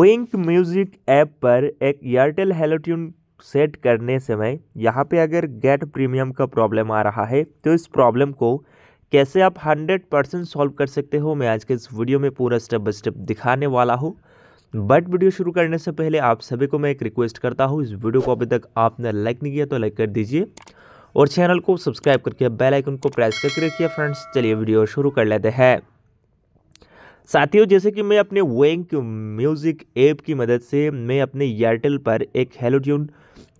विंक music app पर एक Airtel Hellotune set करने समय यहाँ पे अगर गेट प्रीमियम का प्रॉब्लम आ रहा है तो इस प्रॉब्लम को कैसे आप 100 परसेंट सॉल्व कर सकते हो मैं आज के इस वीडियो में पूरा स्टेप बाय स्टेप दिखाने वाला हूँ बट वीडियो शुरू करने से पहले आप सभी को मैं एक रिक्वेस्ट करता हूँ इस वीडियो को अभी तक आपने लाइक नहीं किया तो लाइक कर दीजिए और चैनल को सब्सक्राइब करके बेलाइकन को प्रेस करके रखिए फ्रेंड्स चलिए वीडियो शुरू कर लेते हैं साथियों जैसे कि मैं अपने वेंक म्यूज़िक ऐप की मदद से मैं अपने एयरटेल पर एक hello tune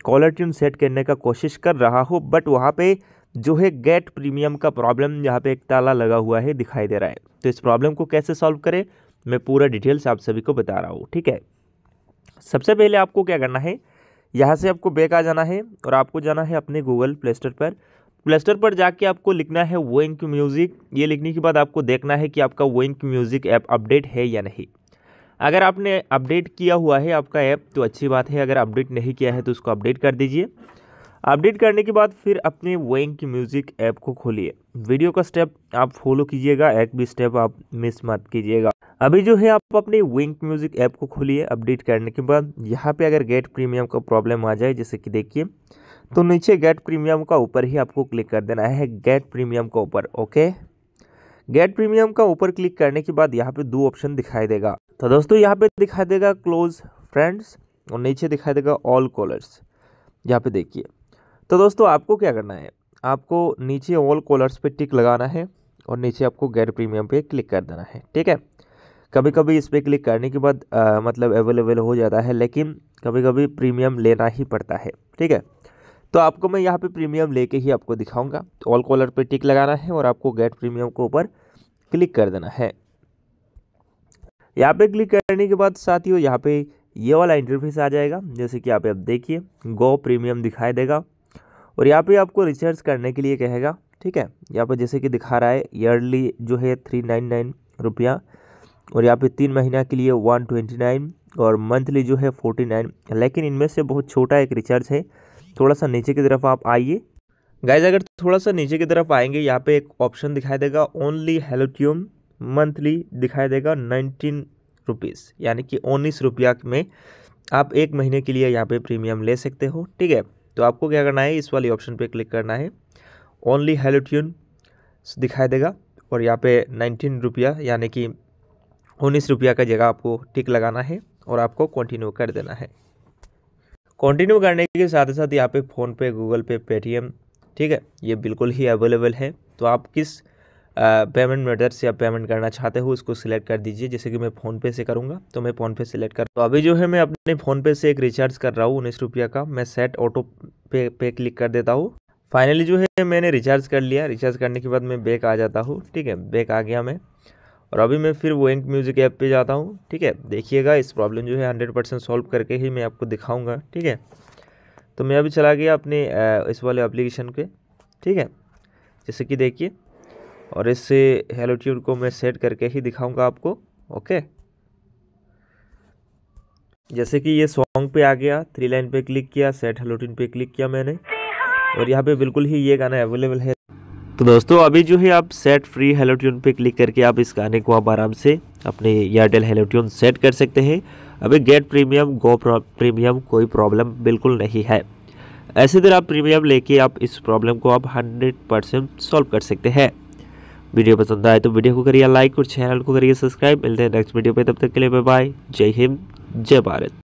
caller tune set करने का कोशिश कर रहा हूँ बट वहाँ पे जो है गेट प्रीमियम का प्रॉब्लम यहाँ पे एक ताला लगा हुआ है दिखाई दे रहा है तो इस प्रॉब्लम को कैसे सॉल्व करें मैं पूरा डिटेल्स आप सभी को बता रहा हूँ ठीक है सबसे पहले आपको क्या करना है यहाँ से आपको बैक आ जाना है और आपको जाना है अपने गूगल प्ले स्टोर पर क्लस्टर पर जाके आपको लिखना है वोइंक म्यूज़िक ये लिखने के बाद आपको देखना है कि आपका वोइंक म्यूज़िक ऐप अपडेट है या नहीं अगर आपने अपडेट किया हुआ है आपका ऐप तो अच्छी बात है अगर अपडेट नहीं किया है तो उसको अपडेट कर दीजिए अपडेट करने के बाद फिर अपने वोइंक म्यूज़िक ऐप को खोलिए वीडियो का स्टेप आप फॉलो कीजिएगा एक भी स्टेप आप मिस मत कीजिएगा अभी जो है आप अपने विंक म्यूज़िक ऐप को खोलिए अपडेट करने के बाद यहाँ पे अगर गेट प्रीमियम का प्रॉब्लम आ जाए जैसे कि देखिए तो नीचे गेट प्रीमियम का ऊपर ही आपको क्लिक कर देना है गेट प्रीमियम का ऊपर ओके गेट प्रीमियम का ऊपर क्लिक करने के बाद यहाँ पे दो ऑप्शन दिखाई देगा तो दोस्तों यहाँ पे दिखाई देगा क्लोज फ्रेंड्स और नीचे दिखाई देगा ऑल कॉलर्स यहाँ पे देखिए तो दोस्तों आपको क्या करना है आपको नीचे ऑल कॉलर्स पे टिक लगाना है और नीचे आपको गेट प्रीमियम पे क्लिक कर देना है ठीक है कभी कभी इस पर क्लिक करने के बाद आ, मतलब अवेलेबल हो जाता है लेकिन कभी कभी प्रीमियम लेना ही पड़ता है ठीक है तो आपको मैं यहाँ पे प्रीमियम लेके ही आपको दिखाऊंगा ऑल तो कॉलर पे टिक लगाना है और आपको गेट प्रीमियम के ऊपर क्लिक कर देना है यहाँ पे क्लिक करने के बाद साथियों यहाँ पे ये वाला इंटरफेस आ जाएगा जैसे कि यहाँ पे आप देखिए गो प्रीमियम दिखाई देगा और यहाँ पे आपको रिचार्ज करने के लिए कहेगा ठीक है यहाँ पे जैसे कि दिखा रहा है ईयरली जो है थ्री नाइन नाइन रुपया और यहाँ पे तीन महीना के लिए वन ट्वेंटी नाइन और मंथली जो है फोर्टी नाइन लेकिन इनमें से बहुत छोटा एक रिचार्ज है थोड़ा सा नीचे की तरफ आप आइए गाइज अगर थोड़ा सा नीचे की तरफ आएंगे यहाँ पे एक ऑप्शन दिखाई देगा ओनली हेलोट्यूम मंथली दिखाई देगा नाइनटीन रुपीज़ यानी कि उन्नीस रुपया में आप एक महीने के लिए यहाँ पे प्रीमियम ले सकते हो ठीक है तो आपको क्या करना है इस वाले ऑप्शन पे क्लिक करना है ओनली हेलोट्यून दिखाई देगा और यहाँ पे नाइनटीन रुपया यानी कि उन्नीस रुपया का जगह आपको टिक लगाना है और आपको कंटिन्यू कर देना है कंटिन्यू करने के साथ ही साथ यहाँ पे फ़ोन पे गूगल पे पेटीएम ठीक है ये बिल्कुल ही अवेलेबल है तो आप किस पेमेंट मेथड से आप पेमेंट करना चाहते हो उसको सिलेक्ट कर दीजिए जैसे कि मैं फ़ोनपे से करूँगा तो मैं फ़ोनपे सेलेक्ट कर तो अभी जो है मैं अपने फ़ोनपे से एक रिचार्ज कर रहा हूँ उन्नीस रुपया का मैं सेट ऑटो पे पे क्लिक कर देता हूँ फाइनली जो है मैंने रिचार्ज कर लिया रिचार्ज करने के बाद मैं बैक आ जाता हूँ ठीक है बैक आ गया मैं और अभी मैं फिर वैंक म्यूज़िक ऐप पे जाता हूँ ठीक है देखिएगा इस प्रॉब्लम जो है हंड्रेड परसेंट सॉल्व करके ही मैं आपको दिखाऊँगा ठीक है तो मैं अभी चला गया अपने इस वाले एप्लीकेशन पे ठीक है जैसे कि देखिए और इससे हेलो ट्यून को मैं सेट करके ही दिखाऊँगा आपको ओके जैसे कि ये सॉन्ग पे आ गया थ्री लाइन पे क्लिक किया सेट हेलोटिन पर पे क्लिक किया मैंने और यहाँ पे बिल्कुल ही ये गाना अवेलेबल है तो दोस्तों अभी जो है आप सेट फ्री हेलो ट्यून पर क्लिक करके आप इस गाने को आप आराम से अपने एयरटेल हेलो ट्यून सेट कर सकते हैं अभी गेट प्रीमियम गो प्रीमियम कोई प्रॉब्लम बिल्कुल नहीं है ऐसे तरह आप प्रीमियम लेके आप इस प्रॉब्लम को आप 100 परसेंट सॉल्व कर सकते हैं वीडियो पसंद आए तो वीडियो को करिए लाइक और चैनल को करिए सब्सक्राइब मिलते हैं नेक्स्ट वीडियो पर तब तक के लिए बाय बाय जय हिंद जय भारत